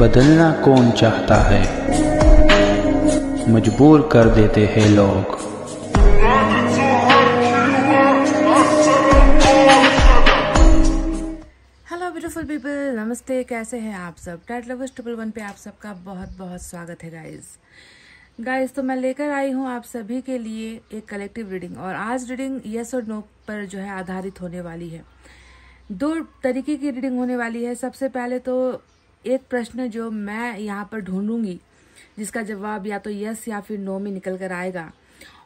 बदलना कौन चाहता है मजबूर कर देते हैं लोग ब्यूटीफुल पीपल नमस्ते कैसे हैं आप सब टाइट लवर्स ट्रिपल वन पे आप सबका बहुत बहुत स्वागत है गाइस गाइस तो मैं लेकर आई हूँ आप सभी के लिए एक कलेक्टिव रीडिंग और आज रीडिंग यस और नो पर जो है आधारित होने वाली है दो तरीके की रीडिंग होने वाली है सबसे पहले तो एक प्रश्न जो मैं यहाँ पर ढूंढूंगी जिसका जवाब या तो यस या फिर नो में निकल कर आएगा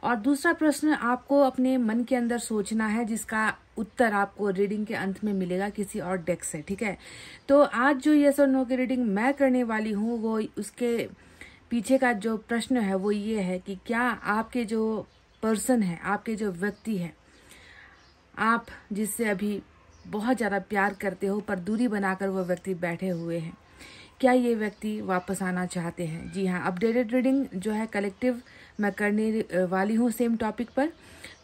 और दूसरा प्रश्न आपको अपने मन के अंदर सोचना है जिसका उत्तर आपको रीडिंग के अंत में मिलेगा किसी और डेस्क से ठीक है तो आज जो यस और नो की रीडिंग मैं करने वाली हूँ वो उसके पीछे का जो प्रश्न है वो ये है कि क्या आपके जो पर्सन है आपके जो व्यक्ति है आप जिससे अभी बहुत ज़्यादा प्यार करते हो पर दूरी बनाकर वह व्यक्ति बैठे हुए हैं क्या ये व्यक्ति वापस आना चाहते हैं जी हाँ अपडेटेड रीडिंग जो है कलेक्टिव मैं करने वाली हूँ सेम टॉपिक पर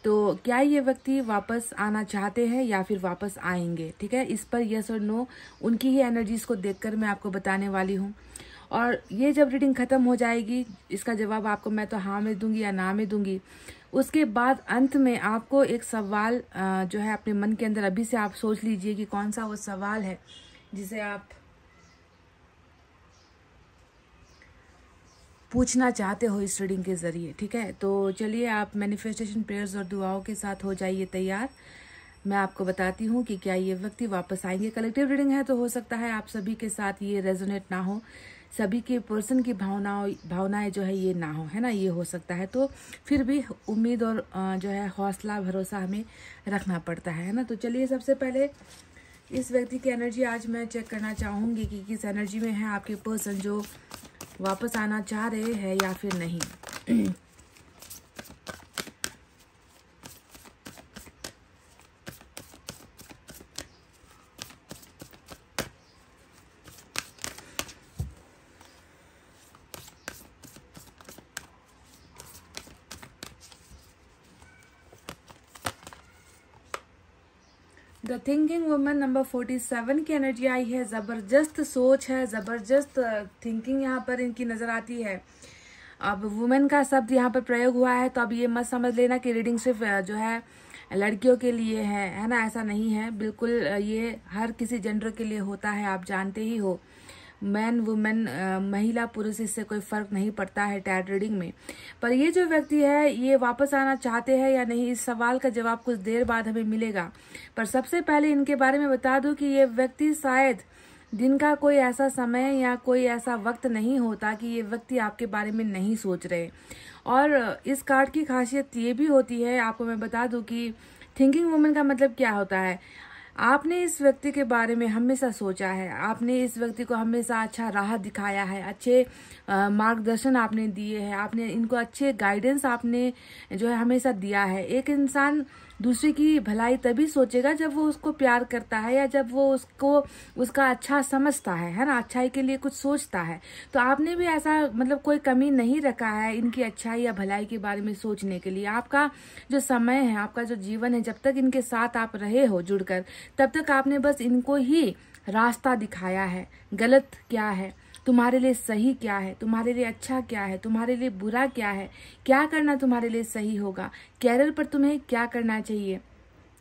तो क्या ये व्यक्ति वापस आना चाहते हैं या फिर वापस आएंगे ठीक है इस पर यस और नो उनकी ही एनर्जीज को देखकर मैं आपको बताने वाली हूँ और ये जब रीडिंग ख़त्म हो जाएगी इसका जवाब आपको मैं तो हाँ में दूंगी या ना में दूंगी उसके बाद अंत में आपको एक सवाल जो है अपने मन के अंदर अभी से आप सोच लीजिए कि कौन सा वो सवाल है जिसे आप पूछना चाहते हो इस रीडिंग के ज़रिए ठीक है तो चलिए आप मैनिफेस्टेशन प्रेयर्स और दुआओं के साथ हो जाइए तैयार मैं आपको बताती हूँ कि क्या ये व्यक्ति वापस आएंगे कलेक्टिव रीडिंग है तो हो सकता है आप सभी के साथ ये रेजोनेट ना हो सभी के पर्सन की भावनाओं भावनाएं जो है ये ना हो है ना ये हो सकता है तो फिर भी उम्मीद और जो है हौसला भरोसा हमें रखना पड़ता है ना तो चलिए सबसे पहले इस व्यक्ति की एनर्जी आज मैं चेक करना चाहूँगी कि किस एनर्जी में है आपके पर्सन जो वापस आना चाह रहे हैं या फिर नहीं the thinking women number forty seven की एनर्जी आई है ज़बरदस्त सोच है ज़बरदस्त थिंकिंग यहाँ पर इनकी नज़र आती है अब वुमेन का शब्द यहाँ पर प्रयोग हुआ है तो अब ये मत समझ लेना कि रीडिंग सिर्फ जो है लड़कियों के लिए है है ना ऐसा नहीं है बिल्कुल ये हर किसी जेंडर के लिए होता है आप जानते ही हो मैन वुमेन महिला पुरुष इससे कोई फर्क नहीं पड़ता है टैट रीडिंग में पर ये जो व्यक्ति है ये वापस आना चाहते हैं या नहीं इस सवाल का जवाब कुछ देर बाद हमें मिलेगा पर सबसे पहले इनके बारे में बता दूं कि ये व्यक्ति शायद दिन का कोई ऐसा समय या कोई ऐसा वक्त नहीं होता कि ये व्यक्ति आपके बारे में नहीं सोच रहे और इस कार्ड की खासियत ये भी होती है आपको मैं बता दूं कि थिंकिंग वुमेन का मतलब क्या होता है आपने इस व्यक्ति के बारे में हमेशा सोचा है आपने इस व्यक्ति को हमेशा अच्छा राह दिखाया है अच्छे मार्गदर्शन आपने दिए हैं आपने इनको अच्छे गाइडेंस आपने जो है हमेशा दिया है एक इंसान दूसरे की भलाई तभी सोचेगा जब वो उसको प्यार करता है या जब वो उसको उसका अच्छा समझता है है ना अच्छाई के लिए कुछ सोचता है तो आपने भी ऐसा मतलब कोई कमी नहीं रखा है इनकी अच्छाई या भलाई के बारे में सोचने के लिए आपका जो समय है आपका जो जीवन है जब तक इनके साथ आप रहे हो जुड़कर तब तक आपने बस इनको ही रास्ता दिखाया है गलत क्या है तुम्हारे लिए सही क्या है तुम्हारे लिए अच्छा क्या है तुम्हारे लिए बुरा क्या है क्या करना तुम्हारे लिए सही होगा कैरियर पर तुम्हें क्या करना चाहिए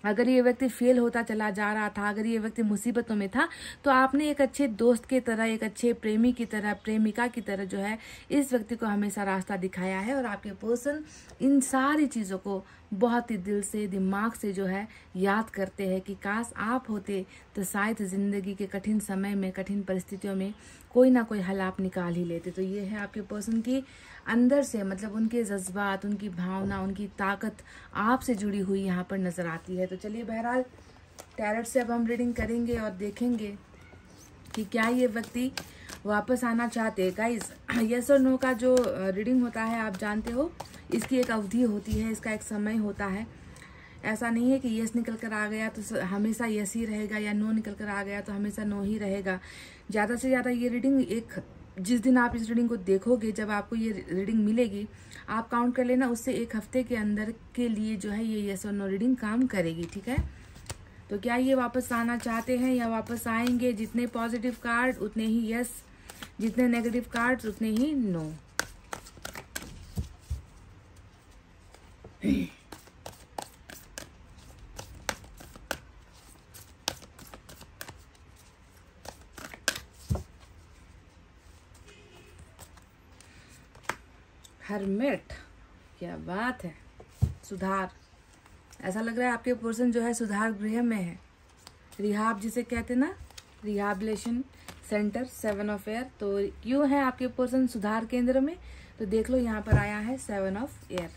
अगर ये व्यक्ति फेल होता चला जा रहा था अगर ये व्यक्ति मुसीबतों में था तो आपने एक अच्छे दोस्त के तरह एक अच्छे प्रेमी की तरह प्रेमिका की तरह जो है इस व्यक्ति को हमेशा रास्ता दिखाया है और आपके पर्सन इन सारी चीज़ों को बहुत ही दिल से दिमाग से जो है याद करते हैं कि काश आप होते तो शायद ज़िंदगी के कठिन समय में कठिन परिस्थितियों में कोई ना कोई हल आप निकाल ही लेते तो ये है आपके पर्सन की अंदर से मतलब उनके जज्बात उनकी भावना उनकी ताकत आपसे जुड़ी हुई यहाँ पर नज़र आती है तो चलिए बहरहाल टैरट से अब हम रीडिंग करेंगे और देखेंगे कि क्या ये व्यक्ति वापस आना चाहते हैं गाइज यस और नो का जो रीडिंग होता है आप जानते हो इसकी एक अवधि होती है इसका एक समय होता है ऐसा नहीं है कि यस तो निकल कर आ गया तो हमेशा यस ही रहेगा या नो निकल कर आ गया तो हमेशा नो ही रहेगा ज़्यादा से ज़्यादा ये रीडिंग एक जिस दिन आप इस रीडिंग को देखोगे जब आपको ये रीडिंग मिलेगी आप काउंट कर लेना उससे एक हफ्ते के अंदर के लिए जो है ये यस और नो रीडिंग काम करेगी ठीक है तो क्या ये वापस आना चाहते हैं या वापस आएंगे जितने पॉजिटिव कार्ड उतने ही यस जितने नेगेटिव कार्ड उतने ही नो हरमेट क्या बात है सुधार ऐसा लग रहा है आपके पर्सन जो है सुधार गृह में है रिहाब जिसे कहते ना rehabilitation centre seven of air तो क्यों है आपके पर्सन सुधार केंद्र में तो देख लो यहाँ पर आया है सेवन ऑफ एयर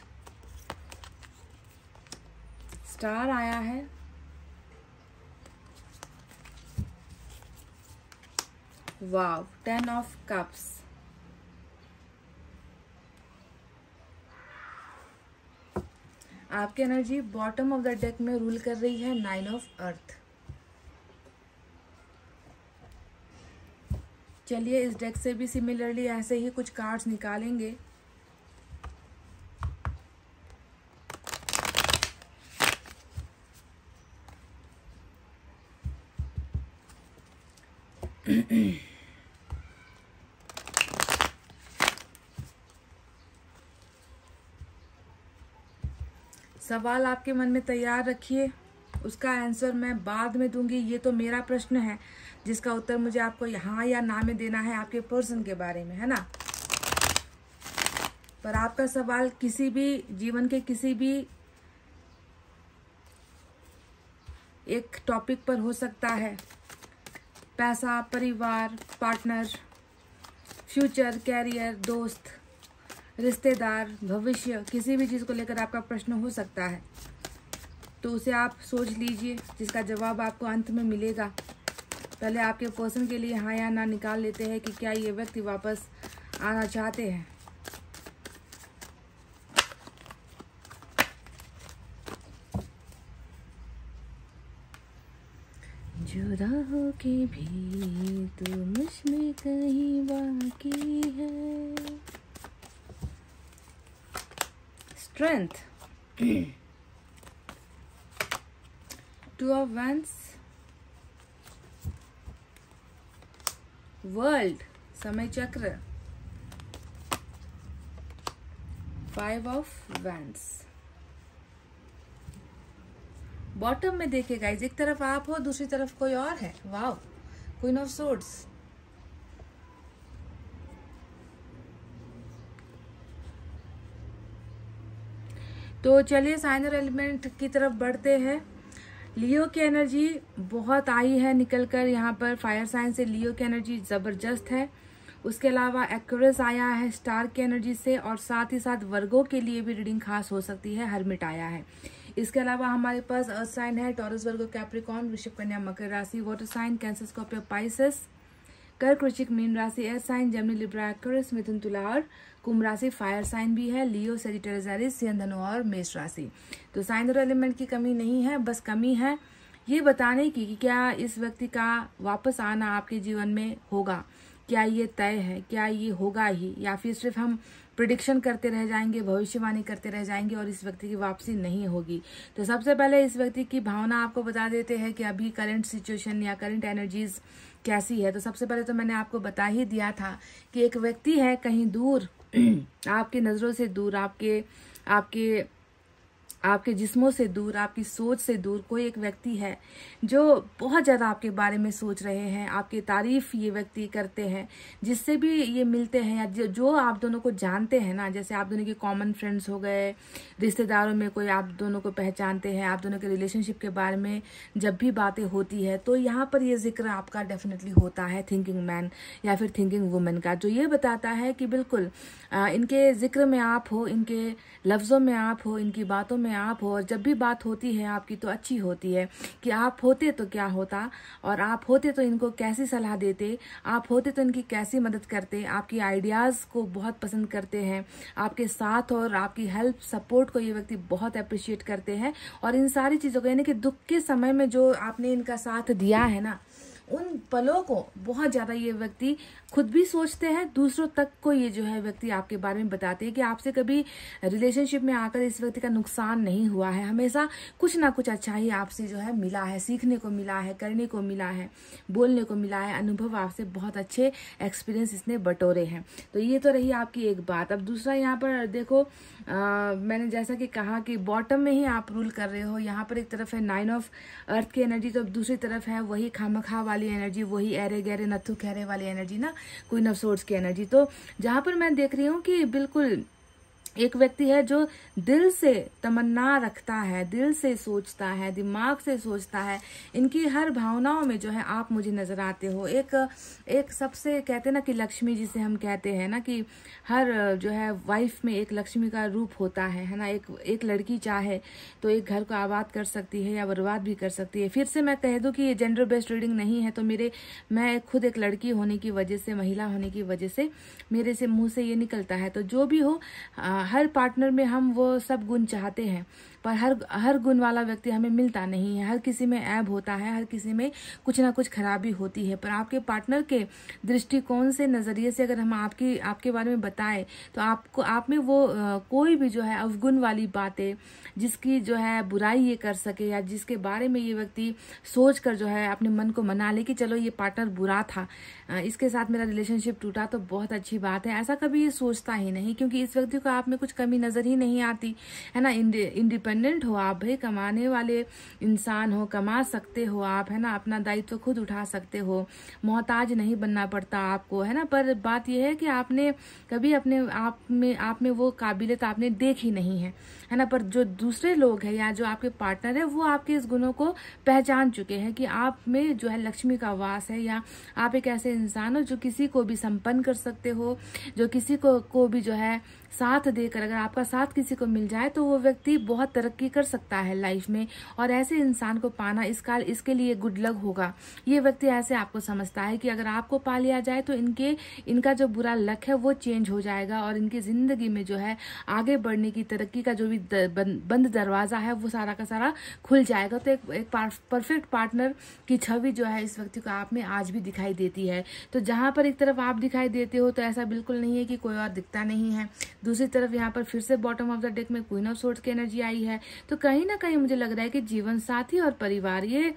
स्टार आया है वाव टेन ऑफ कप्स आपकी energy bottom of the deck में रूल कर रही है नाइन ऑफ अर्थ चलिए इस डेक से भी सिमिलरली ऐसे ही कुछ कार्ड्स निकालेंगे सवाल आपके मन में तैयार रखिए उसका आंसर मैं बाद में दूंगी ये तो मेरा प्रश्न है जिसका उत्तर मुझे आपको यहाँ या ना में देना है आपके पर्सन के बारे में है ना पर आपका सवाल किसी भी जीवन के किसी भी एक टॉपिक पर हो सकता है पैसा परिवार पार्टनर फ्यूचर कैरियर दोस्त रिश्तेदार भविष्य किसी भी चीज़ को लेकर आपका प्रश्न हो सकता है तो उसे आप सोच लीजिए जिसका जवाब आपको अंत में मिलेगा पहले आपके पर्सन के लिए हाँ या ना निकाल लेते हैं कि क्या ये व्यक्ति वापस आना चाहते हैं जुदा हो के भी तुम मुझ कहीं बाकी है strength two of wands world समय चक्र फाइव ऑफ wands बॉटम में देखिए गाइज एक तरफ आप हो दूसरी तरफ कोई और है वाओ क्वीन ऑफ सोर्ट्स तो चलिए साइनर एलिमेंट की तरफ बढ़ते हैं लियो की एनर्जी बहुत आई है निकल कर यहाँ पर फायर साइन से लियो की एनर्जी ज़बरदस्त है उसके अलावा एक्वेरियस आया है स्टार की एनर्जी से और साथ ही साथ वर्गों के लिए भी रीडिंग खास हो सकती है हरमिट आया है इसके अलावा हमारे पास अर्थ साइन है टॉरस वर्गो कैप्रिकॉन विषभ कन्या मकर राशि water sign Cancer Scorpio Pisces कर्क वृश्चिक मीन राशि एयर साइन जमनी लिब्रा एक्स मिथुन तुला और कुंभ राशि फायर साइन भी है लियो सेजिटेरिजारी और मेष राशि तो साइन और एलिमेंट की कमी नहीं है बस कमी है ये बताने की कि क्या इस व्यक्ति का वापस आना आपके जीवन में होगा क्या ये तय है क्या ये होगा ही या फिर सिर्फ हम प्रिडिक्शन करते रह जाएंगे भविष्यवाणी करते रह जाएंगे और इस व्यक्ति की वापसी नहीं होगी तो सबसे पहले इस व्यक्ति की भावना आपको बता देते हैं कि अभी करंट सिचुएशन या करंट एनर्जीज़ कैसी है तो सबसे पहले तो मैंने आपको बता ही दिया था कि एक व्यक्ति है कहीं दूर आपकी नज़रों से दूर आपके आपके आपके जिस्मों से दूर आपकी सोच से दूर कोई एक व्यक्ति है जो बहुत ज़्यादा आपके बारे में सोच रहे हैं आपकी तारीफ ये व्यक्ति करते हैं जिससे भी ये मिलते हैं या जो आप दोनों को जानते हैं ना जैसे आप दोनों के कॉमन फ्रेंड्स हो गए रिश्तेदारों में कोई आप दोनों को पहचानते हैं आप दोनों के रिलेशनशिप के बारे में जब भी बातें होती है तो यहाँ पर ये जिक्र आपका डेफिनेटली होता है थिंकिंग मैन या फिर थिंकिंग वुमेन का जो ये बताता है कि बिल्कुल इनके जिक्र में आप हो इनके लफ्ज़ों में आप हो इनकी बातों में में आप हो और जब भी बात होती है आपकी तो अच्छी होती है कि आप होते तो क्या होता और आप होते तो इनको कैसी सलाह देते आप होते तो इनकी कैसी मदद करते आपकी आइडियाज़ को बहुत पसंद करते हैं आपके साथ और आपकी हेल्प सपोर्ट को ये व्यक्ति बहुत अप्रिशिएट करते हैं और इन सारी चीज़ों को यानी कि दुख के समय में जो आपने इनका साथ दिया है ना उन पलों को बहुत ज़्यादा ये व्यक्ति खुद भी सोचते हैं दूसरों तक को ये जो है व्यक्ति आपके बारे में बताते हैं कि आपसे कभी रिलेशनशिप में आकर इस व्यक्ति का नुकसान नहीं हुआ है हमेशा कुछ ना कुछ अच्छा ही आपसे जो है मिला है सीखने को मिला है करने को मिला है बोलने को मिला है अनुभव आपसे बहुत अच्छे एक्सपीरियंस इसने बटोरे हैं तो ये तो रही आपकी एक बात अब दूसरा यहाँ पर देखो मैंने जैसा कि कहा कि बॉटम में ही आप रूल कर रहे हो यहाँ पर एक तरफ है नाइन ऑफ अर्थ की एनर्जी तो दूसरी तरफ है वही खामखा वाली एनर्जी वही एरे गहरे नथु खहरे वाली एनर्जी ना क्वीन ऑफ सोर्स की एनर्जी तो जहाँ पर मैं देख रही हूँ कि बिल्कुल एक व्यक्ति है जो दिल से तमन्ना रखता है दिल से सोचता है दिमाग से सोचता है इनकी हर भावनाओं में जो है आप मुझे नजर आते हो एक एक सबसे कहते ना कि लक्ष्मी जिसे हम कहते हैं ना कि हर जो है वाइफ में एक लक्ष्मी का रूप होता है है ना एक एक लड़की चाहे तो एक घर को आबाद कर सकती है या बर्बाद भी कर सकती है फिर से मैं कह दूँ कि ये जेंडर बेस्ड रीडिंग नहीं है तो मेरे मैं खुद एक लड़की होने की वजह से महिला होने की वजह से मेरे से मुँह से ये निकलता है तो जो भी हो हर पार्टनर में हम वो सब गुण चाहते हैं पर हर हर गुण वाला व्यक्ति हमें मिलता नहीं है हर किसी में ऐब होता है हर किसी में कुछ ना कुछ खराबी होती है पर आपके पार्टनर के दृष्टिकोण से नज़रिए से अगर हम आपकी आपके बारे में बताएं तो आपको आप में वो आ, कोई भी जो है अवगुण वाली बातें जिसकी जो है बुराई ये कर सके या जिसके बारे में ये व्यक्ति सोच कर जो है अपने मन को मना ले कि चलो ये पार्टनर बुरा था इसके साथ मेरा रिलेशनशिप टूटा तो बहुत अच्छी बात है ऐसा कभी ये सोचता ही नहीं क्योंकि इस व्यक्ति को आप में कुछ कमी नज़र ही नहीं आती है ना इंडिपेंडेंट हो आप भाई कमाने वाले इंसान हो कमा सकते हो आप है ना अपना दायित्व खुद उठा सकते हो मोहताज नहीं बनना पड़ता आपको है ना पर बात यह है कि आपने कभी अपने आप में आप में वो काबिलियत आपने देखी नहीं है है ना पर जो दूसरे लोग हैं या जो आपके पार्टनर है वो आपके इस गुणों को पहचान चुके हैं कि आप में जो है लक्ष्मी का वास है या आप एक ऐसे इंसान हो जो किसी को भी संपन्न कर सकते हो जो किसी को को भी जो है साथ देकर अगर आपका साथ किसी को मिल जाए तो वो व्यक्ति बहुत तरक्की कर सकता है लाइफ में और ऐसे इंसान को पाना इस काल इसके लिए गुड लक होगा ये व्यक्ति ऐसे आपको समझता है कि अगर आपको पा लिया जाए तो इनके इनका जो बुरा लक है वो चेंज हो जाएगा और इनकी ज़िंदगी में जो है आगे बढ़ने की तरक्की का जो भी दर, बंद दरवाज़ा है वो सारा का सारा खुल जाएगा तो एक, एक परफेक्ट पार्टनर की छवि जो है इस व्यक्ति को आप में आज भी दिखाई देती है तो जहाँ पर एक तरफ आप दिखाई देते हो तो ऐसा बिल्कुल नहीं है कि कोई और दिखता नहीं है दूसरी तरफ यहाँ पर फिर से बॉटम ऑफ द डेक में क्वीन ऑफ सोर्ट्स की एनर्जी आई है तो कहीं ना कहीं मुझे लग रहा है कि जीवन साथी और परिवार ये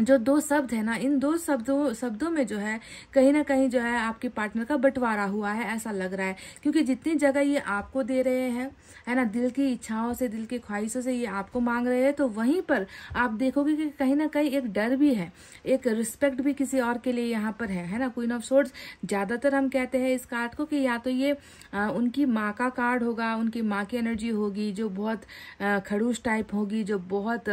जो दो शब्द है ना इन दो शब्दों शब्दों में जो है कहीं ना कहीं जो है आपके पार्टनर का बंटवारा हुआ है ऐसा लग रहा है क्योंकि जितनी जगह ये आपको दे रहे हैं है ना दिल की इच्छाओं से दिल की ख्वाहिशों से ये आपको मांग रहे हैं तो वहीं पर आप देखोगे कि कहीं ना कहीं एक डर भी है एक रिस्पेक्ट भी किसी और के लिए यहाँ पर है है ना क्वीन ऑफ शोर्ट्स ज़्यादातर हम कहते हैं इस कार्ड को कि या तो ये आ, उनकी माँ का कार्ड होगा उनकी माँ की एनर्जी होगी जो बहुत खड़ूस टाइप होगी जो बहुत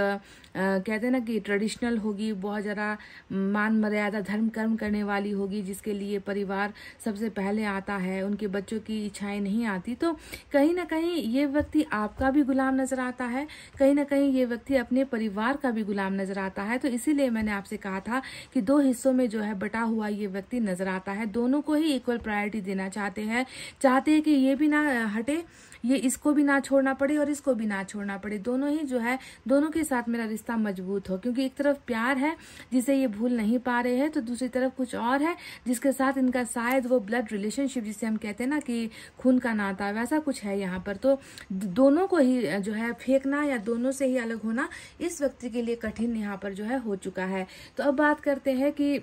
कहते हैं ना कि ट्रेडिशनल होगी बहुत ज़्यादा मान मर्यादा धर्म कर्म करने वाली होगी जिसके लिए परिवार सबसे पहले आता है उनके बच्चों की इच्छाएं नहीं आती तो कहीं ना कहीं ये व्यक्ति आपका भी गुलाम नजर आता है कहीं ना कहीं ये व्यक्ति अपने परिवार का भी गुलाम नजर आता है तो इसीलिए मैंने आपसे कहा था कि दो हिस्सों में जो है बटा हुआ ये व्यक्ति नजर आता है दोनों को ही इक्वल प्रायोरिटी देना चाहते हैं चाहते हैं कि ये भी ना हटे ये इसको भी ना छोड़ना पड़े और इसको भी ना छोड़ना पड़े दोनों ही जो है दोनों के साथ मेरा रिश्ता मजबूत हो क्योंकि एक तरफ प्यार है जिसे ये भूल नहीं पा रहे हैं तो दूसरी तरफ कुछ और है जिसके साथ इनका शायद वो ब्लड रिलेशनशिप जिसे हम कहते हैं ना कि खून का नाता वैसा कुछ है यहाँ पर तो दोनों को ही जो है फेंकना या दोनों से ही अलग होना इस व्यक्ति के लिए कठिन यहाँ पर जो है हो चुका है तो अब बात करते हैं कि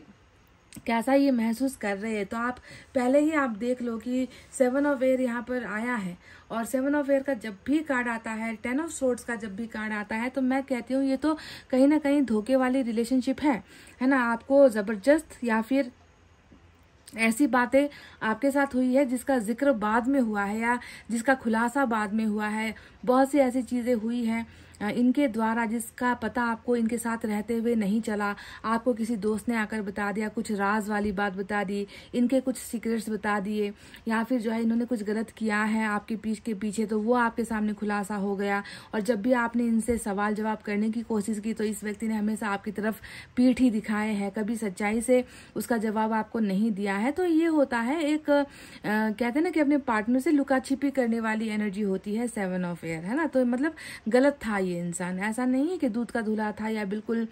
कैसा ये महसूस कर रहे हैं तो आप पहले ही आप देख लो कि सेवन ऑफ एयर यहाँ पर आया है और सेवन ऑफ एयर का जब भी कार्ड आता है टेन ऑफ सोर्ट्स का जब भी कार्ड आता है तो मैं कहती हूँ ये तो कहीं ना कहीं धोखे वाली रिलेशनशिप है है ना आपको ज़बरदस्त या फिर ऐसी बातें आपके साथ हुई है जिसका जिक्र बाद में हुआ है या जिसका खुलासा बाद में हुआ है बहुत सी ऐसी चीज़ें हुई हैं इनके द्वारा जिसका पता आपको इनके साथ रहते हुए नहीं चला आपको किसी दोस्त ने आकर बता दिया कुछ राज वाली बात बता दी इनके कुछ सीक्रेट्स बता दिए या फिर जो है इन्होंने कुछ गलत किया है आपके पीछ के पीछे तो वो आपके सामने खुलासा हो गया और जब भी आपने इनसे सवाल जवाब करने की कोशिश की तो इस व्यक्ति ने हमेशा आपकी तरफ पीठ ही दिखाए हैं कभी सच्चाई से उसका जवाब आपको नहीं दिया है तो ये होता है एक आ, कहते हैं ना कि अपने पार्टनर से लुका छिपी करने वाली एनर्जी होती है सेवन ऑफ एयर है ना तो मतलब गलत था ये ये इंसान ऐसा नहीं है कि दूध का धुला था या बिल्कुल आ,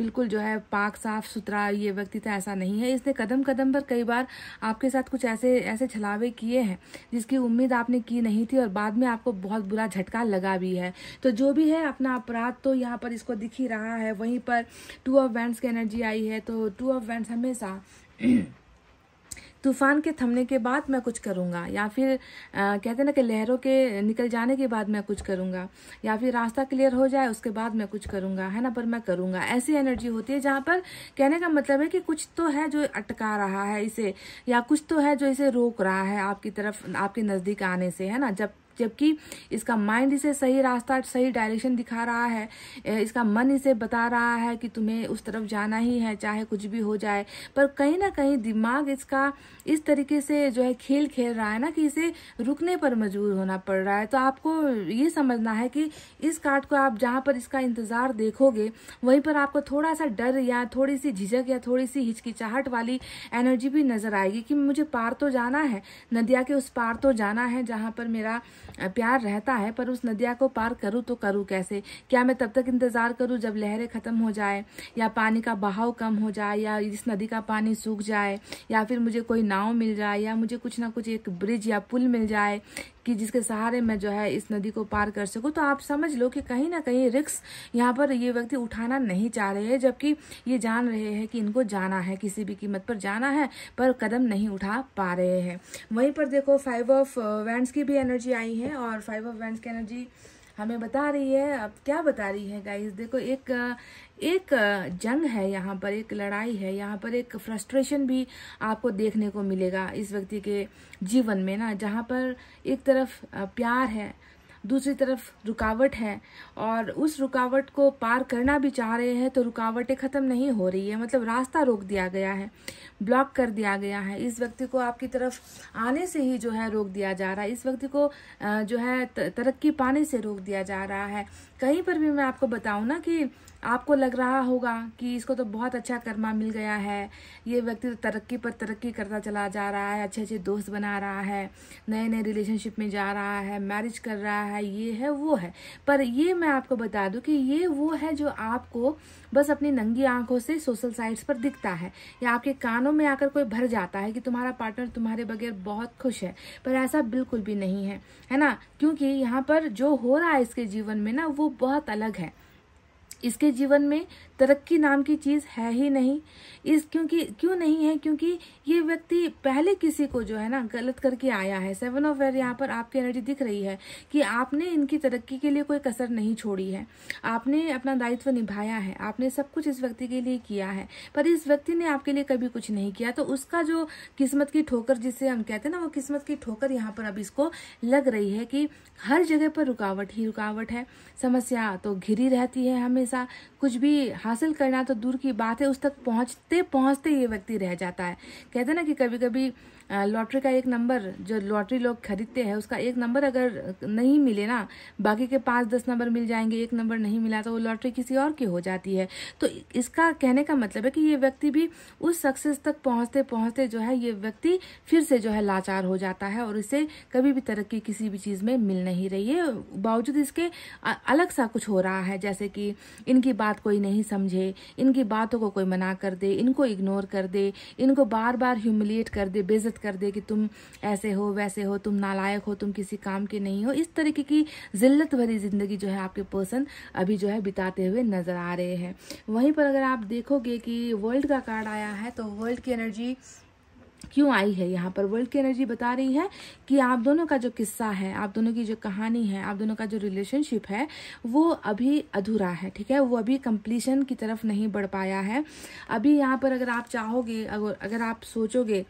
बिल्कुल जो है पाक साफ सुथरा ये व्यक्ति था ऐसा नहीं है इसने कदम कदम पर कई बार आपके साथ कुछ ऐसे ऐसे छलावे किए हैं जिसकी उम्मीद आपने की नहीं थी और बाद में आपको बहुत बुरा झटका लगा भी है तो जो भी है अपना अपराध तो यहाँ पर इसको दिख ही रहा है वहीं पर टू ऑफ वैंड्स की एनर्जी आई है तो टू ऑफ वैंड्स हमेशा तूफान के थमने के बाद मैं कुछ करूँगा या फिर आ, कहते ना कि लहरों के निकल जाने के बाद मैं कुछ करूँगा या फिर रास्ता क्लियर हो जाए उसके बाद मैं कुछ करूँगा है ना पर मैं करूँगा ऐसी एनर्जी होती है जहाँ पर कहने का मतलब है कि कुछ तो है जो अटका रहा है इसे या कुछ तो है जो इसे रोक रहा है आपकी तरफ आपके नज़दीक आने से है ना जब जबकि इसका माइंड इसे सही रास्ता सही डायरेक्शन दिखा रहा है इसका मन इसे बता रहा है कि तुम्हें उस तरफ जाना ही है चाहे कुछ भी हो जाए पर कहीं ना कहीं दिमाग इसका इस तरीके से जो है खेल खेल रहा है ना कि इसे रुकने पर मजबूर होना पड़ रहा है तो आपको ये समझना है कि इस कार्ड को आप जहाँ पर इसका इंतज़ार देखोगे वहीं पर आपको थोड़ा सा डर या थोड़ी सी झिझक या थोड़ी सी हिचकिचाहट वाली एनर्जी भी नज़र आएगी कि मुझे पार तो जाना है नदिया के उस पार तो जाना है जहाँ पर मेरा प्यार रहता है पर उस नदिया को पार करूँ तो करूँ कैसे क्या मैं तब तक इंतज़ार करूँ जब लहरें ख़त्म हो जाए या पानी का बहाव कम हो जाए या इस नदी का पानी सूख जाए या फिर मुझे कोई नाव मिल जाए या मुझे कुछ ना कुछ एक ब्रिज या पुल मिल जाए कि जिसके सहारे मैं जो है इस नदी को पार कर सकूँ तो आप समझ लो कि कहीं ना कहीं रिक्स यहाँ पर ये व्यक्ति उठाना नहीं चाह रहे हैं जबकि ये जान रहे हैं कि इनको जाना है किसी भी कीमत पर जाना है पर कदम नहीं उठा पा रहे हैं वहीं पर देखो फाइव ऑफ वैंड्स की भी एनर्जी आई रही हैं और फाइव ऑफ वैंड की एनर्जी हमें बता रही है अब क्या बता रही है गाइस देखो एक एक जंग है यहाँ पर एक लड़ाई है यहाँ पर एक फ्रस्ट्रेशन भी आपको देखने को मिलेगा इस व्यक्ति के जीवन में ना जहाँ पर एक तरफ प्यार है दूसरी तरफ रुकावट है और उस रुकावट को पार करना भी चाह रहे हैं तो रुकावटें ख़त्म नहीं हो रही है मतलब रास्ता रोक दिया गया है ब्लॉक कर दिया गया है इस व्यक्ति को आपकी तरफ आने से ही जो है रोक दिया जा रहा है इस व्यक्ति को जो है तरक्की पाने से रोक दिया जा रहा है कहीं पर भी मैं आपको बताऊँ ना कि आपको लग रहा होगा कि इसको तो बहुत अच्छा कर्मा मिल गया है ये व्यक्ति तो तरक्की पर तरक्की करता चला जा रहा है अच्छे अच्छे दोस्त बना रहा है नए नए रिलेशनशिप में जा रहा है मैरिज कर रहा है ये है वो है पर ये मैं आपको बता दूं कि ये वो है जो आपको बस अपनी नंगी आंखों से सोशल साइट्स पर दिखता है या आपके कानों में आकर कोई भर जाता है कि तुम्हारा पार्टनर तुम्हारे बगैर बहुत खुश है पर ऐसा बिल्कुल भी नहीं है है ना क्योंकि यहाँ पर जो हो रहा है इसके जीवन में ना वो बहुत अलग है इसके जीवन में तरक्की नाम की चीज़ है ही नहीं इस क्योंकि क्यों नहीं है क्योंकि ये व्यक्ति पहले किसी को जो है ना गलत करके आया है सेवन ऑफ वेयर यहाँ पर आपकी एनर्जी दिख रही है कि आपने इनकी तरक्की के लिए कोई कसर नहीं छोड़ी है आपने अपना दायित्व निभाया है आपने सब कुछ इस व्यक्ति के लिए किया है पर इस व्यक्ति ने आपके लिए कभी कुछ नहीं किया तो उसका जो किस्मत की ठोकर जिसे हम कहते हैं ना वो किस्मत की ठोकर यहाँ पर अब इसको लग रही है कि हर जगह पर रुकावट ही रुकावट है समस्या तो घिरी रहती है हमेशा पैसा कुछ भी हासिल करना तो दूर की बात है उस तक पहुंचते पहुंचते ये व्यक्ति रह जाता है कहते हैं ना कि कभी कभी लॉटरी का एक नंबर जो लॉटरी लोग खरीदते हैं उसका एक नंबर अगर नहीं मिले ना बाकी के पाँच दस नंबर मिल जाएंगे एक नंबर नहीं मिला तो वो लॉटरी किसी और की हो जाती है तो इसका कहने का मतलब है कि ये व्यक्ति भी उस सक्सेस तक पहुँचते पहुँचते जो है ये व्यक्ति फिर से जो है लाचार हो जाता है और इसे कभी भी तरक्की किसी भी चीज़ में मिल नहीं रही है बावजूद इसके अलग सा कुछ हो रहा है जैसे कि इनकी बात कोई नहीं समझे इनकी बातों को कोई मना कर दे इनको इग्नोर कर दे इनको बार बार ह्यूमिलिएट कर दे बेजत मदद कर दे कि तुम ऐसे हो वैसे हो तुम नालायक हो तुम किसी काम के नहीं हो इस तरीके की जिल्लत भरी ज़िंदगी जो है आपके पर्सन अभी जो है बिताते हुए नज़र आ रहे हैं वहीं पर अगर आप देखोगे कि वर्ल्ड का कार्ड आया है तो वर्ल्ड की एनर्जी क्यों आई है यहाँ पर वर्ल्ड की एनर्जी बता रही है कि आप दोनों का जो किस्सा है आप दोनों की जो कहानी है आप दोनों का जो रिलेशनशिप है वो अभी अधूरा है ठीक है वो अभी कंप्लीशन की तरफ नहीं बढ़ पाया है अभी यहाँ पर अगर आप चाहोगे अगर अगर आप सोचोगे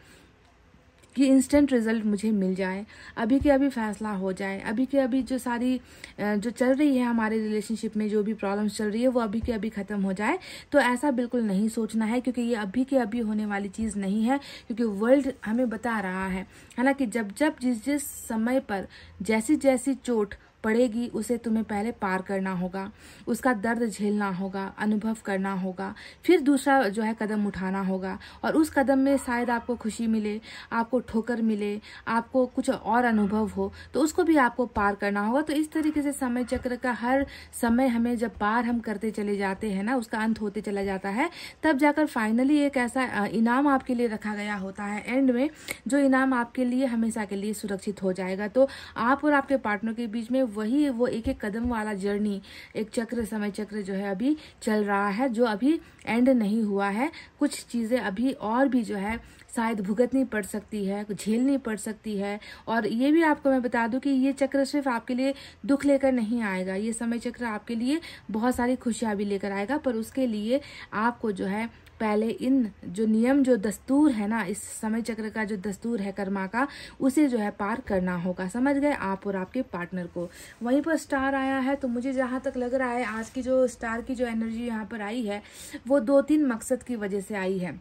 कि इंस्टेंट रिजल्ट मुझे मिल जाए अभी के अभी फैसला हो जाए अभी के अभी जो सारी जो चल रही है हमारे रिलेशनशिप में जो भी प्रॉब्लम्स चल रही है वो अभी के अभी ख़त्म हो जाए तो ऐसा बिल्कुल नहीं सोचना है क्योंकि ये अभी के अभी होने वाली चीज़ नहीं है क्योंकि वर्ल्ड हमें बता रहा है हालांकि जब जब जिस जिस समय पर जैसी जैसी चोट पड़ेगी उसे तुम्हें पहले पार करना होगा उसका दर्द झेलना होगा अनुभव करना होगा फिर दूसरा जो है कदम उठाना होगा और उस कदम में शायद आपको खुशी मिले आपको ठोकर मिले आपको कुछ और अनुभव हो तो उसको भी आपको पार करना होगा तो इस तरीके से समय चक्र का हर समय हमें जब पार हम करते चले जाते हैं ना उसका अंत होते चला जाता है तब जाकर फाइनली एक ऐसा इनाम आपके लिए रखा गया होता है एंड में जो इनाम आपके लिए हमेशा के लिए सुरक्षित हो जाएगा तो आप और आपके पार्टनर के बीच में वही वो एक एक कदम वाला जर्नी एक चक्र समय चक्र जो है अभी चल रहा है जो अभी एंड नहीं हुआ है कुछ चीज़ें अभी और भी जो है शायद भुगतनी पड़ सकती है झेलनी पड़ सकती है और ये भी आपको मैं बता दूं कि ये चक्र सिर्फ आपके लिए दुख लेकर नहीं आएगा ये समय चक्र आपके लिए बहुत सारी खुशियाँ भी लेकर आएगा पर उसके लिए आपको जो है पहले इन जो नियम जो दस्तूर है ना इस समय चक्र का जो दस्तूर है कर्मा का उसे जो है पार करना होगा समझ गए आप और आपके पार्टनर को वहीं पर स्टार आया है तो मुझे जहाँ तक लग रहा है आज की जो स्टार की जो एनर्जी यहाँ पर आई है वो दो तीन मकसद की वजह से आई है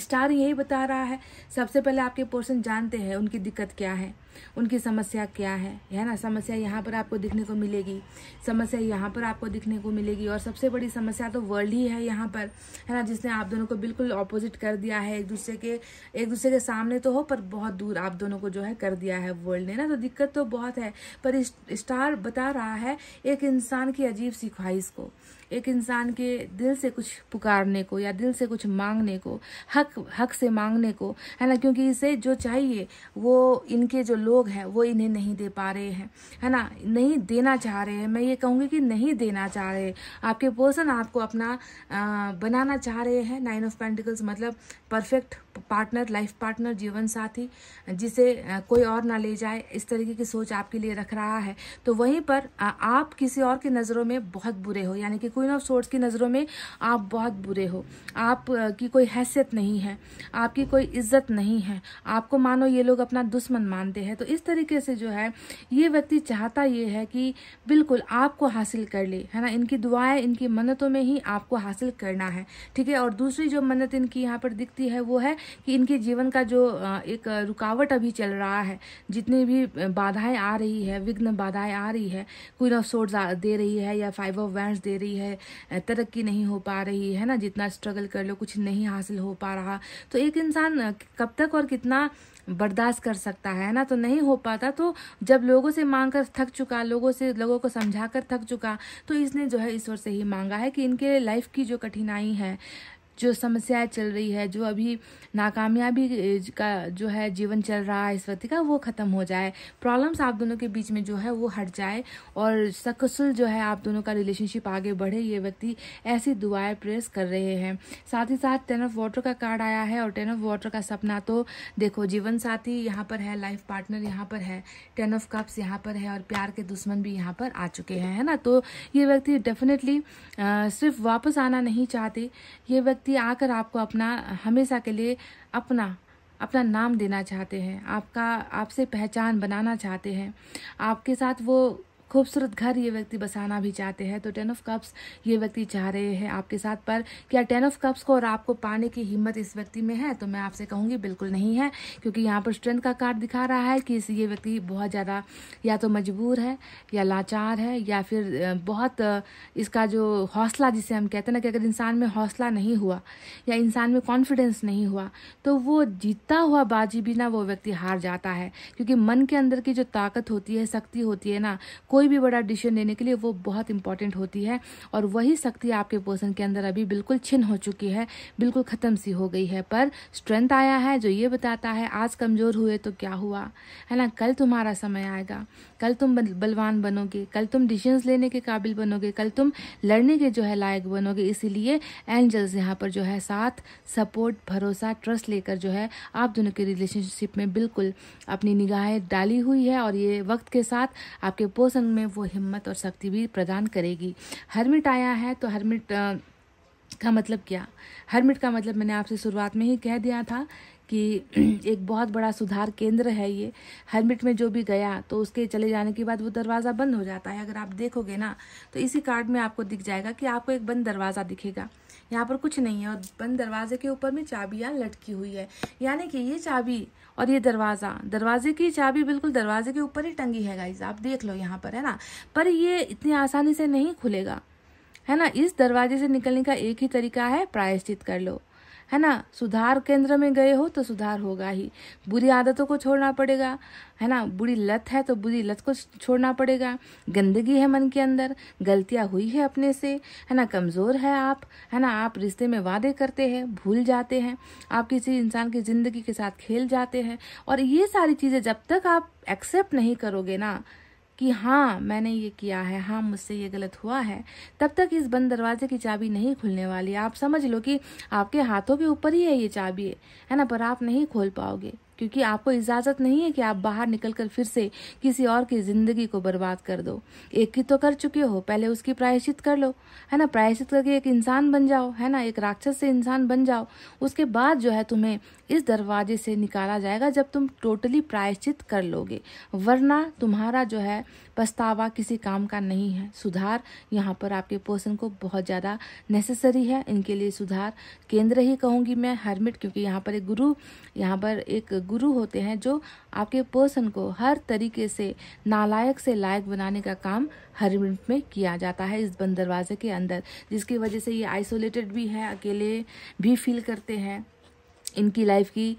स्टार यही बता रहा है सबसे पहले आपके पोर्सन जानते हैं उनकी दिक्कत क्या है उनकी समस्या क्या है है ना समस्या यहाँ पर आपको दिखने को मिलेगी समस्या यहाँ पर आपको दिखने को मिलेगी और सबसे बड़ी समस्या तो वर्ल्ड ही है यहाँ पर है ना जिसने आप दोनों को बिल्कुल ऑपोजिट कर दिया है एक दूसरे के एक दूसरे के सामने तो हो पर बहुत दूर आप दोनों को जो है कर दिया है वर्ल्ड ने ना तो दिक्कत तो बहुत है पर स्टार बता रहा है एक इंसान की अजीब सी ख्वाहिश को एक इंसान के दिल से कुछ पुकारने को या दिल से कुछ मांगने को हक हक से मांगने को है ना क्योंकि इसे जो चाहिए वो इनके जो लोग हैं वो इन्हें नहीं दे पा रहे हैं है ना नहीं देना चाह रहे हैं मैं ये कहूँगी कि नहीं देना चाह रहे आपके पर्सन आपको अपना आ, बनाना चाह रहे हैं नाइन ऑफ पेंटिकल्स मतलब परफेक्ट पार्टनर लाइफ पार्टनर जीवन साथी जिसे कोई और ना ले जाए इस तरीके की सोच आपके लिए रख रहा है तो वहीं पर आप किसी और की नज़रों में बहुत बुरे हो यानी कि क्वीन ऑफ सोर्ट्स की नज़रों में आप बहुत बुरे हो आप की कोई हैसियत नहीं है आपकी कोई इज्जत नहीं है आपको मानो ये लोग अपना दुश्मन मानते हैं तो इस तरीके से जो है ये व्यक्ति चाहता ये है कि बिल्कुल आपको हासिल कर ले है ना इनकी दुआएं इनकी मन्नतों में ही आपको हासिल करना है ठीक है और दूसरी जो मन्नत इनकी यहाँ पर दिखती है वो है कि इनके जीवन का जो एक रुकावट अभी चल रहा है जितनी भी बाधाएं आ रही है विघ्न बाधाएं आ रही है क्वीन ऑफ सोर्ड्स दे रही है या फाइव ऑफ वैंड दे रही है तरक्की नहीं हो पा रही है ना जितना स्ट्रगल कर लो कुछ नहीं हासिल हो पा रहा तो एक इंसान कब तक और कितना बर्दाश्त कर सकता है ना तो नहीं हो पाता तो जब लोगों से मांग कर थक चुका लोगों से लोगों को समझा कर थक चुका तो इसने जो है ईश्वर से ही मांगा है कि इनके लाइफ की जो कठिनाई है जो समस्याएं चल रही है जो अभी नाकामयाबी का जो है जीवन चल रहा है इस वक्त का वो ख़त्म हो जाए प्रॉब्लम्स आप दोनों के बीच में जो है वो हट जाए और सक्सेसफुल जो है आप दोनों का रिलेशनशिप आगे बढ़े ये व्यक्ति ऐसी दुआएं प्रेस कर रहे हैं साथ ही साथ टेन ऑफ वाटर का कार्ड आया है और टेन ऑफ वाटर का सपना तो देखो जीवन साथी यहाँ पर है लाइफ पार्टनर यहाँ पर है टेन ऑफ कप्स यहाँ पर है और प्यार के दुश्मन भी यहाँ पर आ चुके हैं है ना तो ये व्यक्ति डेफिनेटली सिर्फ वापस आना नहीं चाहते ये व्यक्ति व्यक्ति आकर आपको अपना हमेशा के लिए अपना अपना नाम देना चाहते हैं आपका आपसे पहचान बनाना चाहते हैं आपके साथ वो खूबसूरत घर ये व्यक्ति बसाना भी चाहते हैं तो टेन ऑफ कप्स ये व्यक्ति चाह रहे हैं आपके साथ पर क्या टेन ऑफ कप्स को और आपको पाने की हिम्मत इस व्यक्ति में है तो मैं आपसे कहूँगी बिल्कुल नहीं है क्योंकि यहाँ पर स्ट्रेंथ का कार्ड दिखा रहा है कि ये व्यक्ति बहुत ज़्यादा या तो मजबूर है या लाचार है या फिर बहुत इसका जो हौसला जिसे हम कहते हैं ना कि अगर इंसान में हौसला नहीं हुआ या इंसान में कॉन्फिडेंस नहीं हुआ तो वो जीतता हुआ बाजी भी ना वो व्यक्ति हार जाता है क्योंकि मन के अंदर की जो ताकत होती है शक्ति होती है ना कोई भी बड़ा डिसीजन लेने के लिए वो बहुत इंपॉर्टेंट होती है और वही शक्ति आपके पर्सन के अंदर अभी बिल्कुल छिन्न हो चुकी है बिल्कुल ख़त्म सी हो गई है पर स्ट्रेंथ आया है जो ये बताता है आज कमज़ोर हुए तो क्या हुआ है ना कल तुम्हारा समय आएगा कल तुम बलवान बनोगे कल तुम डिसीजन लेने के काबिल बनोगे कल तुम लड़ने के जो है लायक बनोगे इसीलिए एंजल्स यहाँ पर जो है साथ सपोर्ट भरोसा ट्रस्ट लेकर जो है आप दोनों के रिलेशनशिप में बिल्कुल अपनी निगाहें डाली हुई है और ये वक्त के साथ आपके पोषण जीवन में वो हिम्मत और शक्ति भी प्रदान करेगी हरमिट आया है तो हरमिट का मतलब क्या हरमिट का मतलब मैंने आपसे शुरुआत में ही कह दिया था कि एक बहुत बड़ा सुधार केंद्र है ये हरमिट में जो भी गया तो उसके चले जाने के बाद वो दरवाज़ा बंद हो जाता है अगर आप देखोगे ना तो इसी कार्ड में आपको दिख जाएगा कि आपको एक बंद दरवाज़ा दिखेगा यहाँ पर कुछ नहीं है और बंद दरवाजे के ऊपर में चाबियाँ लटकी हुई है यानी कि ये चाबी और ये दरवाज़ा दरवाजे की चाबी बिल्कुल दरवाजे के ऊपर ही टंगी है गाइज आप देख लो यहाँ पर है ना पर ये इतनी आसानी से नहीं खुलेगा है ना इस दरवाजे से निकलने का एक ही तरीका है प्रायश्चित कर लो है ना सुधार केंद्र में गए हो तो सुधार होगा ही बुरी आदतों को छोड़ना पड़ेगा है ना बुरी लत है तो बुरी लत को छोड़ना पड़ेगा गंदगी है मन के अंदर गलतियाँ हुई है अपने से है ना कमज़ोर है आप है ना आप रिश्ते में वादे करते हैं भूल जाते हैं आप किसी इंसान की ज़िंदगी के साथ खेल जाते हैं और ये सारी चीज़ें जब तक आप एक्सेप्ट नहीं करोगे ना कि हाँ मैंने ये किया है हाँ मुझसे ये गलत हुआ है तब तक इस बंद दरवाजे की चाबी नहीं खुलने वाली आप समझ लो कि आपके हाथों के ऊपर ही है ये चाबी है ना पर आप नहीं खोल पाओगे क्योंकि आपको इजाज़त नहीं है कि आप बाहर निकलकर फिर से किसी और की ज़िंदगी को बर्बाद कर दो एक की तो कर चुके हो पहले उसकी प्रायश्चित कर लो है ना प्रायश्चित करके एक इंसान बन जाओ है ना एक राक्षस से इंसान बन जाओ उसके बाद जो है तुम्हें इस दरवाजे से निकाला जाएगा जब तुम टोटली प्रायश्चित कर लोगे वरना तुम्हारा जो है पछतावा किसी काम का नहीं है सुधार यहाँ पर आपके पोषण को बहुत ज़्यादा नेसेसरी है इनके लिए सुधार केंद्र ही कहूँगी मैं हरमिट क्योंकि यहाँ पर एक गुरु यहाँ पर एक गुरु होते हैं जो आपके पर्सन को हर तरीके से नालायक से लायक बनाने का काम हर मिनट में किया जाता है इस बंद दरवाजे के अंदर जिसकी वजह से ये आइसोलेटेड भी है अकेले भी फील करते हैं इनकी लाइफ की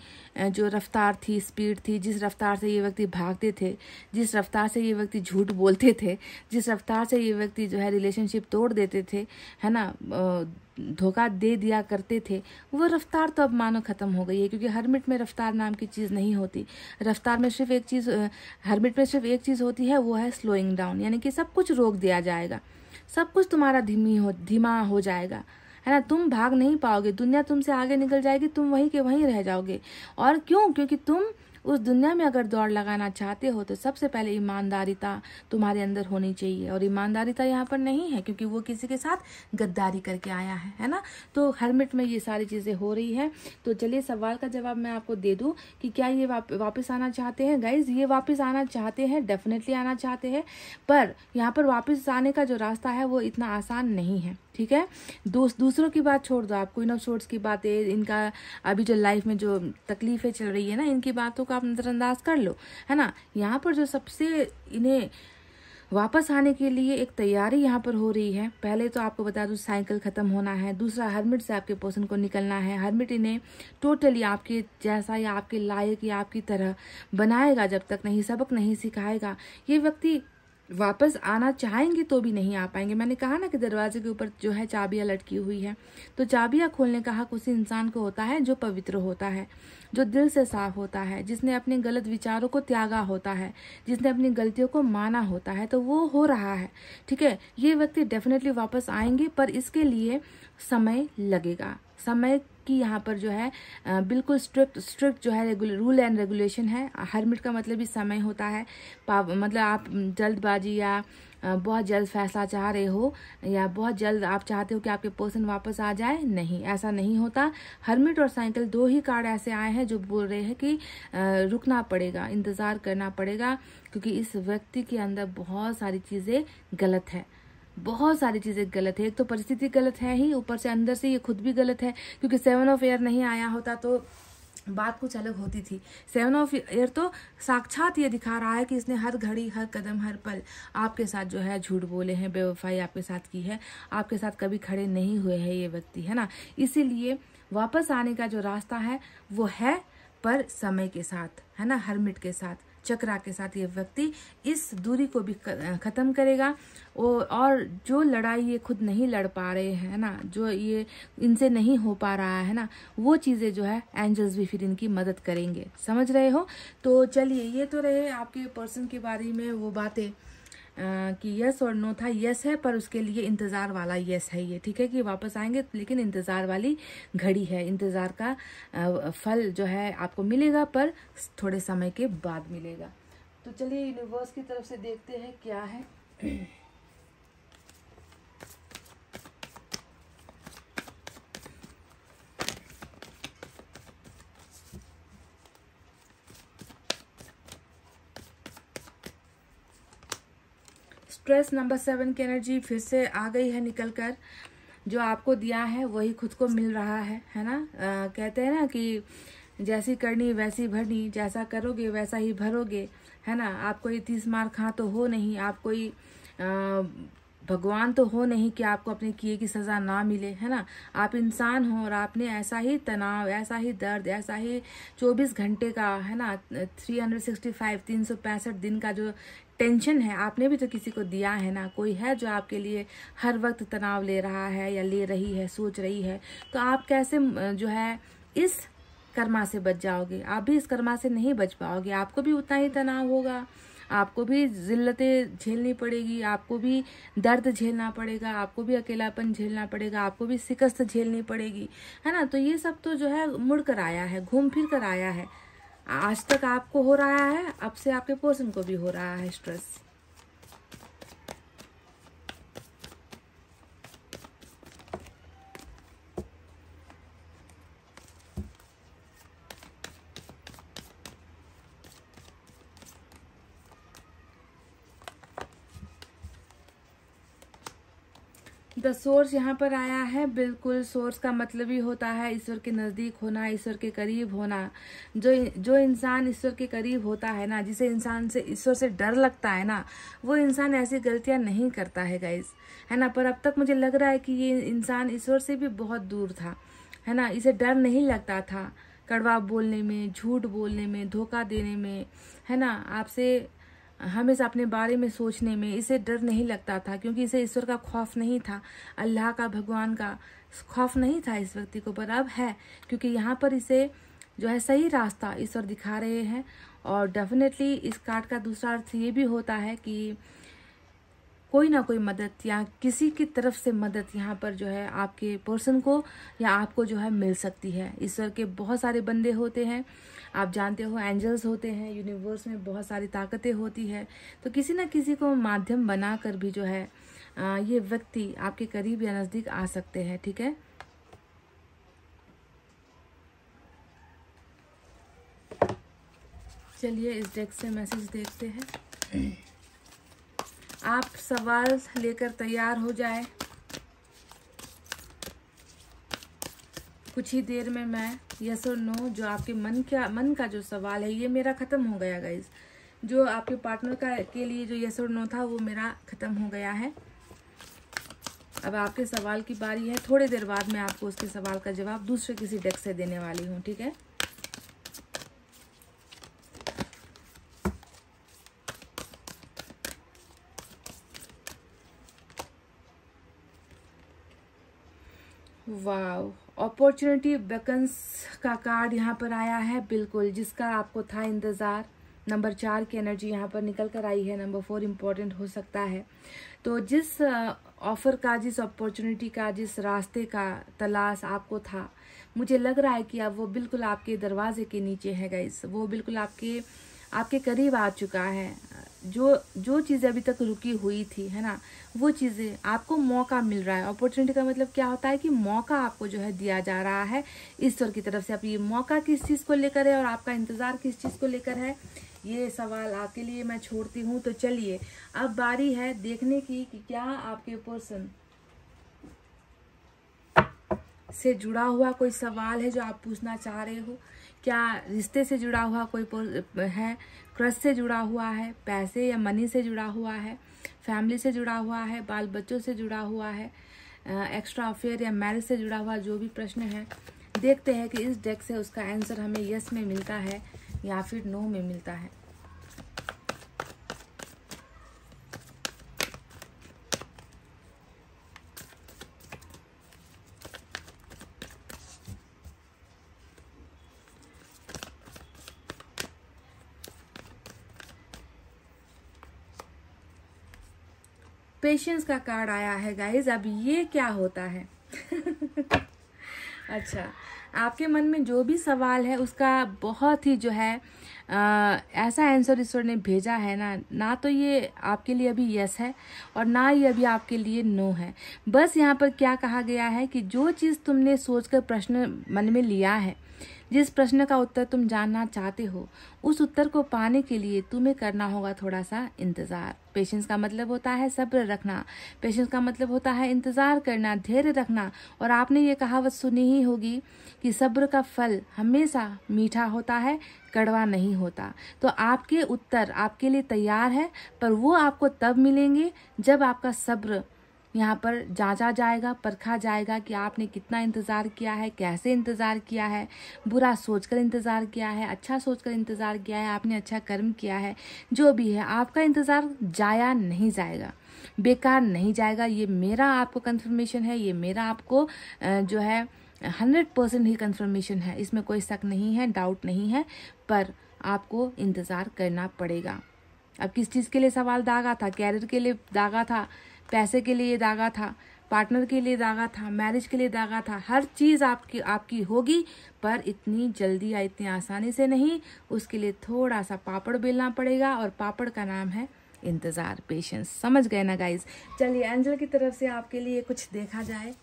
जो रफ्तार थी स्पीड थी जिस रफ्तार से ये व्यक्ति भागते थे जिस रफ्तार से ये व्यक्ति झूठ बोलते थे जिस रफ्तार से ये व्यक्ति जो है रिलेशनशिप तोड़ देते थे है ना धोखा दे दिया करते थे वो रफ्तार तो अब मानो ख़त्म हो गई है क्योंकि हरमिट में रफ्तार नाम की चीज़ नहीं होती रफ्तार में सिर्फ एक चीज़ हरमिट में सिर्फ एक चीज़ होती है वो है स्लोइंग डाउन यानी कि सब कुछ रोक दिया जाएगा सब कुछ तुम्हारा धीमी हो धीमा हो जाएगा है ना तुम भाग नहीं पाओगे दुनिया तुमसे आगे निकल जाएगी तुम वहीं के वहीं रह जाओगे और क्यों क्योंकि तुम उस दुनिया में अगर दौड़ लगाना चाहते हो तो सबसे पहले ईमानदारीता तुम्हारे अंदर होनी चाहिए और ईमानदारीता यहाँ पर नहीं है क्योंकि वो किसी के साथ गद्दारी करके आया है है ना तो हेलमेट में ये सारी चीज़ें हो रही है तो चलिए सवाल का जवाब मैं आपको दे दूँ कि क्या ये वाप, वापस आना चाहते हैं गाइज ये वापस आना चाहते हैं डेफिनेटली आना चाहते हैं पर यहाँ पर वापस आने का जो रास्ता है वो इतना आसान नहीं है ठीक है दोस्त दूसरों की बात छोड़ दो आप इन ऑफ शोर्ट्स की बातें इनका अभी जो लाइफ में जो तकलीफें चल रही है ना इनकी बातों को आप नज़रअंदाज कर लो है ना यहाँ पर जो सबसे इन्हें वापस आने के लिए एक तैयारी यहाँ पर हो रही है पहले तो आपको बता दूँ साइकिल ख़त्म होना है दूसरा हरमिट से आपके पोषण को निकलना है हरमिट इन्हें टोटली आपके जैसा या आपके लायक या आपकी तरह बनाएगा जब तक नहीं सबक नहीं सिखाएगा ये व्यक्ति वापस आना चाहेंगे तो भी नहीं आ पाएंगे मैंने कहा ना कि दरवाजे के ऊपर जो है चाबियां लटकी हुई है तो चाबियां खोलने का हक उसी इंसान को होता है जो पवित्र होता है जो दिल से साफ होता है जिसने अपने गलत विचारों को त्यागा होता है जिसने अपनी गलतियों को माना होता है तो वो हो रहा है ठीक है ये व्यक्ति डेफिनेटली वापस आएंगे पर इसके लिए समय लगेगा समय कि यहाँ पर जो है बिल्कुल स्ट्रिक्ट स्ट्रिक्ट जो है रूल एंड रेगुलेशन है हरमिट का मतलब भी समय होता है मतलब आप जल्दबाजी या बहुत जल्द फैसला चाह रहे हो या बहुत जल्द आप चाहते हो कि आपके पर्सन वापस आ जाए नहीं ऐसा नहीं होता हरमिट और साइकिल दो ही कार्ड ऐसे आए हैं जो बोल रहे हैं कि रुकना पड़ेगा इंतज़ार करना पड़ेगा क्योंकि इस व्यक्ति के अंदर बहुत सारी चीज़ें गलत है बहुत सारी चीज़ें गलत है एक तो परिस्थिति गलत है ही ऊपर से अंदर से ये खुद भी गलत है क्योंकि सेवन ऑफ एयर नहीं आया होता तो बात कुछ अलग होती थी सेवन ऑफ एयर तो साक्षात ये दिखा रहा है कि इसने हर घड़ी हर कदम हर पल आपके साथ जो है झूठ बोले हैं बेवफाई आपके साथ की है आपके साथ कभी खड़े नहीं हुए हैं ये व्यक्ति है ना इसीलिए वापस आने का जो रास्ता है वो है पर समय के साथ है ना हरमिट के साथ चक्रा के साथ ये व्यक्ति इस दूरी को भी ख़त्म करेगा और जो लड़ाई ये खुद नहीं लड़ पा रहे हैं ना जो ये इनसे नहीं हो पा रहा है ना वो चीज़ें जो है एंजल्स भी फिर इनकी मदद करेंगे समझ रहे हो तो चलिए ये तो रहे आपके पर्सन के बारे में वो बातें कि यस और नो था यस है पर उसके लिए इंतज़ार वाला यस है ये ठीक है कि वापस आएंगे लेकिन इंतज़ार वाली घड़ी है इंतज़ार का फल जो है आपको मिलेगा पर थोड़े समय के बाद मिलेगा तो चलिए यूनिवर्स की तरफ से देखते हैं क्या है स्ट्रेस नंबर सेवन की एनर्जी फिर से आ गई है निकल कर जो आपको दिया है वही खुद को मिल रहा है है ना आ, कहते हैं ना कि जैसी करनी वैसी भरनी जैसा करोगे वैसा ही भरोगे है ना आप कोई तीस मार खा तो हो नहीं आप कोई आ, भगवान तो हो नहीं कि आपको अपने किए की सज़ा ना मिले है ना आप इंसान हो और आपने ऐसा ही तनाव ऐसा ही दर्द ऐसा ही 24 घंटे का है ना 365 365 दिन का जो टेंशन है आपने भी तो किसी को दिया है ना कोई है जो आपके लिए हर वक्त तनाव ले रहा है या ले रही है सोच रही है तो आप कैसे जो है इस कर्मा से बच जाओगे आप भी इस कर्मा से नहीं बच पाओगे आपको भी उतना ही तनाव होगा आपको भी जिल्लतें झेलनी पड़ेगी आपको भी दर्द झेलना पड़ेगा आपको भी अकेलापन झेलना पड़ेगा आपको भी शिकस्त झेलनी पड़ेगी है ना तो ये सब तो जो है मुड़ कर आया है घूम फिर कर आया है आज तक आपको हो रहा है अब से आपके पोर्सन को भी हो रहा है स्ट्रेस सोर्स यहाँ पर आया है बिल्कुल सोर्स का मतलब ही होता है ईश्वर के नज़दीक होना ईश्वर के करीब होना जो जो इंसान ईश्वर के करीब होता है ना जिसे इंसान से ईश्वर से डर लगता है ना वो इंसान ऐसी गलतियाँ नहीं करता है गाइज है ना पर अब तक मुझे लग रहा है कि ये इंसान ईश्वर से भी बहुत दूर था है ना इसे डर नहीं लगता था कड़वा बोलने में झूठ बोलने में धोखा देने में है ना आपसे हमेशा अपने बारे में सोचने में इसे डर नहीं लगता था क्योंकि इसे ईश्वर का खौफ नहीं था अल्लाह का भगवान का खौफ नहीं था इस व्यक्ति को पर अब है क्योंकि यहाँ पर इसे जो है सही रास्ता ईश्वर दिखा रहे हैं और डेफिनेटली इस कार्ड का दूसरा अर्थ ये भी होता है कि कोई ना कोई मदद या किसी की तरफ से मदद यहाँ पर जो है आपके पर्सन को या आपको जो है मिल सकती है ईश्वर के बहुत सारे बंदे होते हैं आप जानते हो एंजल्स होते हैं यूनिवर्स में बहुत सारी ताकतें होती है तो किसी ना किसी को माध्यम बना कर भी जो है ये व्यक्ति आपके करीब या नज़दीक आ सकते हैं ठीक है चलिए इस डेस्क से मैसेज देखते हैं हम्म। आप सवाल लेकर तैयार हो जाए कुछ ही देर में मैं यस और नो जो आपके मन का मन का जो सवाल है ये मेरा ख़त्म हो गया गाइज जो आपके पार्टनर का के लिए जो यस और नो था वो मेरा ख़त्म हो गया है अब आपके सवाल की बारी है थोड़ी देर बाद मैं आपको उसके सवाल का जवाब दूसरे किसी डेस्क से देने वाली हूँ ठीक है वाव अपॉर्चुनिटी बेकन्स का कार्ड यहाँ पर आया है बिल्कुल जिसका आपको था इंतज़ार नंबर चार की एनर्जी यहाँ पर निकल कर आई है नंबर फोर इम्पॉर्टेंट हो सकता है तो जिस ऑफ़र uh, का जिस अपॉर्चुनिटी का जिस रास्ते का तलाश आपको था मुझे लग रहा है कि अब वो बिल्कुल आपके दरवाजे के नीचे है गाइस वो बिल्कुल आपके आपके करीब आ चुका है जो जो चीज़ें अभी तक रुकी हुई थी है ना वो चीज़ें आपको मौका मिल रहा है अपॉर्चुनिटी का मतलब क्या होता है कि मौका आपको जो है दिया जा रहा है ईश्वर की तरफ से आप ये मौका किस चीज़ को लेकर है और आपका इंतज़ार किस चीज़ को लेकर है ये सवाल आपके लिए मैं छोड़ती हूँ तो चलिए अब बारी है देखने की कि क्या आपके पर्सन से जुड़ा हुआ कोई सवाल है जो आप पूछना चाह रहे हो क्या रिश्ते से जुड़ा हुआ कोई है क्रश से जुड़ा हुआ है पैसे या मनी से जुड़ा हुआ है फैमिली से जुड़ा हुआ है बाल बच्चों से जुड़ा हुआ है एक्स्ट्रा अफेयर या मैरिज से जुड़ा हुआ जो भी प्रश्न है देखते हैं कि इस डेक से उसका आंसर हमें यस में मिलता है या फिर नो में मिलता है पेशेंस का कार्ड आया है गाइज अब ये क्या होता है अच्छा आपके मन में जो भी सवाल है उसका बहुत ही जो है आ, ऐसा आंसर ईश्वर ने भेजा है ना ना तो ये आपके लिए अभी यस है और ना ये अभी आपके लिए नो है बस यहाँ पर क्या कहा गया है कि जो चीज़ तुमने सोचकर प्रश्न मन में लिया है जिस प्रश्न का उत्तर तुम जानना चाहते हो उस उत्तर को पाने के लिए तुम्हें करना होगा थोड़ा सा इंतज़ार पेशेंस का मतलब होता है सब्र रखना पेशेंस का मतलब होता है इंतज़ार करना धैर्य रखना और आपने ये कहावत सुनी ही होगी कि सब्र का फल हमेशा मीठा होता है कड़वा नहीं होता तो आपके उत्तर आपके लिए तैयार है पर वो आपको तब मिलेंगे जब आपका सब्र यहाँ पर जांचा जाएगा परखा जाएगा कि आपने कितना इंतज़ार किया है कैसे इंतज़ार किया है बुरा सोचकर इंतज़ार किया है अच्छा सोचकर इंतज़ार किया है आपने अच्छा कर्म किया है जो भी है आपका इंतज़ार जाया नहीं जाएगा बेकार नहीं जाएगा ये मेरा आपको कन्फर्मेशन है ये मेरा आपको जो है हंड्रेड परसेंट ही कन्फर्मेशन है इसमें कोई शक नहीं है डाउट नहीं है पर आपको इंतज़ार करना पड़ेगा अब किस चीज़ के लिए सवाल दागा था कैरियर के लिए दागा था पैसे के लिए दागा था पार्टनर के लिए दागा था मैरिज के लिए दागा था हर चीज़ आपकी आपकी होगी पर इतनी जल्दी या इतनी आसानी से नहीं उसके लिए थोड़ा सा पापड़ बेलना पड़ेगा और पापड़ का नाम है इंतज़ार पेशेंस समझ गए ना गाइज चलिए एंजल की तरफ से आपके लिए कुछ देखा जाए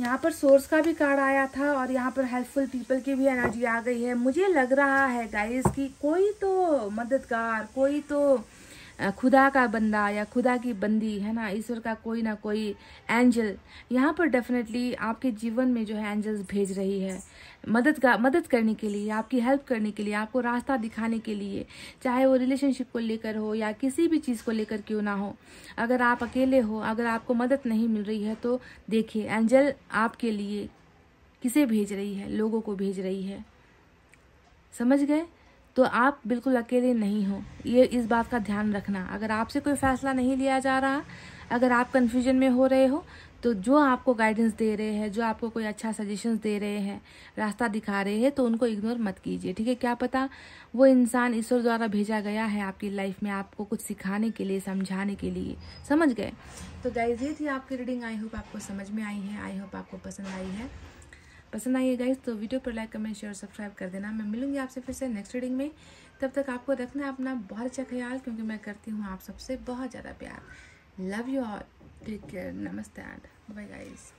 यहाँ पर सोर्स का भी कार्ड आया था और यहाँ पर हेल्पफुल पीपल की भी एनर्जी आ गई है मुझे लग रहा है गाइस कि कोई तो मददगार कोई तो खुदा का बंदा या खुदा की बंदी है ना ईश्वर का कोई ना कोई एंजल यहाँ पर डेफिनेटली आपके जीवन में जो है एंजल्स भेज रही है मदद का मदद करने के लिए आपकी हेल्प करने के लिए आपको रास्ता दिखाने के लिए चाहे वो रिलेशनशिप को लेकर हो या किसी भी चीज़ को लेकर क्यों ना हो अगर आप अकेले हो अगर आपको मदद नहीं मिल रही है तो देखिए एंजल आपके लिए किसे भेज रही है लोगों को भेज रही है समझ गए तो आप बिल्कुल अकेले नहीं हो ये इस बात का ध्यान रखना अगर आपसे कोई फैसला नहीं लिया जा रहा अगर आप कन्फ्यूजन में हो रहे हो तो जो आपको गाइडेंस दे रहे हैं जो आपको कोई अच्छा सजेशन दे रहे हैं रास्ता दिखा रहे हैं तो उनको इग्नोर मत कीजिए ठीक है क्या पता वो इंसान ईश्वर द्वारा भेजा गया है आपकी लाइफ में आपको कुछ सिखाने के लिए समझाने के लिए समझ गए तो गाइज ये थी आपकी रीडिंग आई होप आपको समझ में आई है आई होप आपको पसंद आई है पसंद आई है गाइज तो वीडियो पर लाइक कमेंट शेयर और सब्सक्राइब कर देना मैं मिलूंगी आपसे फिर से नेक्स्ट रीडिंग में तब तक आपको रखना अपना बहुत अच्छा ख्याल क्योंकि मैं करती हूँ आप सबसे बहुत ज़्यादा प्यार love you all take care नमस्ते एंड बाय गाइज़